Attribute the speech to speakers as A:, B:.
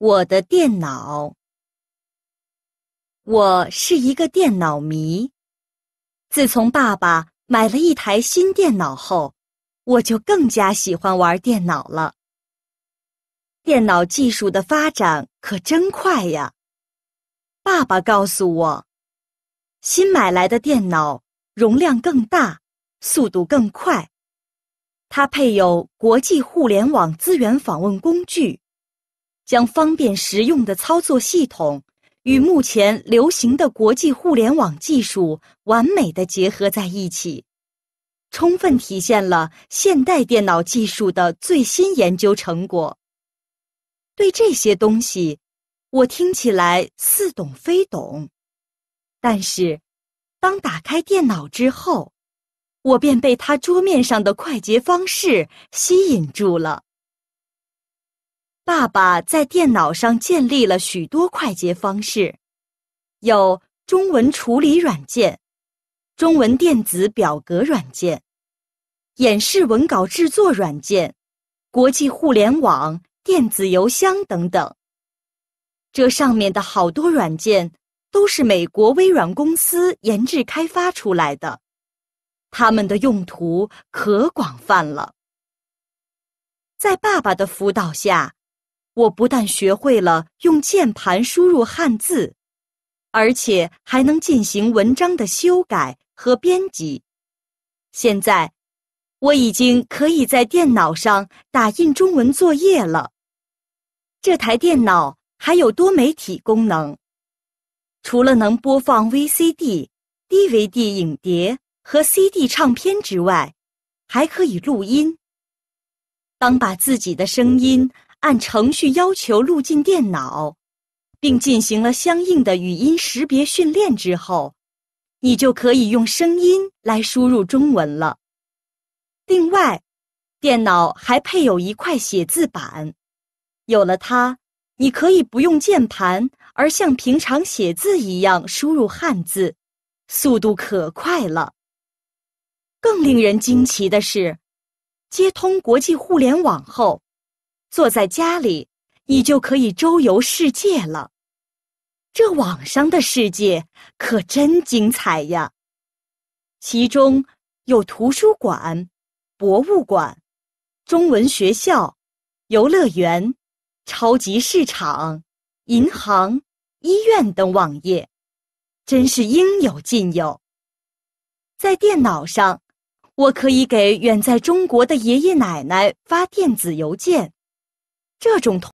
A: 我的电脑，我是一个电脑迷。自从爸爸买了一台新电脑后，我就更加喜欢玩电脑了。电脑技术的发展可真快呀！爸爸告诉我，新买来的电脑容量更大，速度更快，它配有国际互联网资源访问工具。将方便实用的操作系统与目前流行的国际互联网技术完美的结合在一起，充分体现了现代电脑技术的最新研究成果。对这些东西，我听起来似懂非懂，但是，当打开电脑之后，我便被它桌面上的快捷方式吸引住了。爸爸在电脑上建立了许多快捷方式，有中文处理软件、中文电子表格软件、演示文稿制作软件、国际互联网、电子邮箱等等。这上面的好多软件都是美国微软公司研制开发出来的，他们的用途可广泛了。在爸爸的辅导下。我不但学会了用键盘输入汉字，而且还能进行文章的修改和编辑。现在，我已经可以在电脑上打印中文作业了。这台电脑还有多媒体功能，除了能播放 VCD、DVD 影碟和 CD 唱片之外，还可以录音。当把自己的声音。按程序要求录进电脑，并进行了相应的语音识别训练之后，你就可以用声音来输入中文了。另外，电脑还配有一块写字板，有了它，你可以不用键盘，而像平常写字一样输入汉字，速度可快了。更令人惊奇的是，接通国际互联网后。坐在家里，你就可以周游世界了。这网上的世界可真精彩呀！其中有图书馆、博物馆、中文学校、游乐园、超级市场、银行、医院等网页，真是应有尽有。在电脑上，我可以给远在中国的爷爷奶奶发电子邮件。这种痛。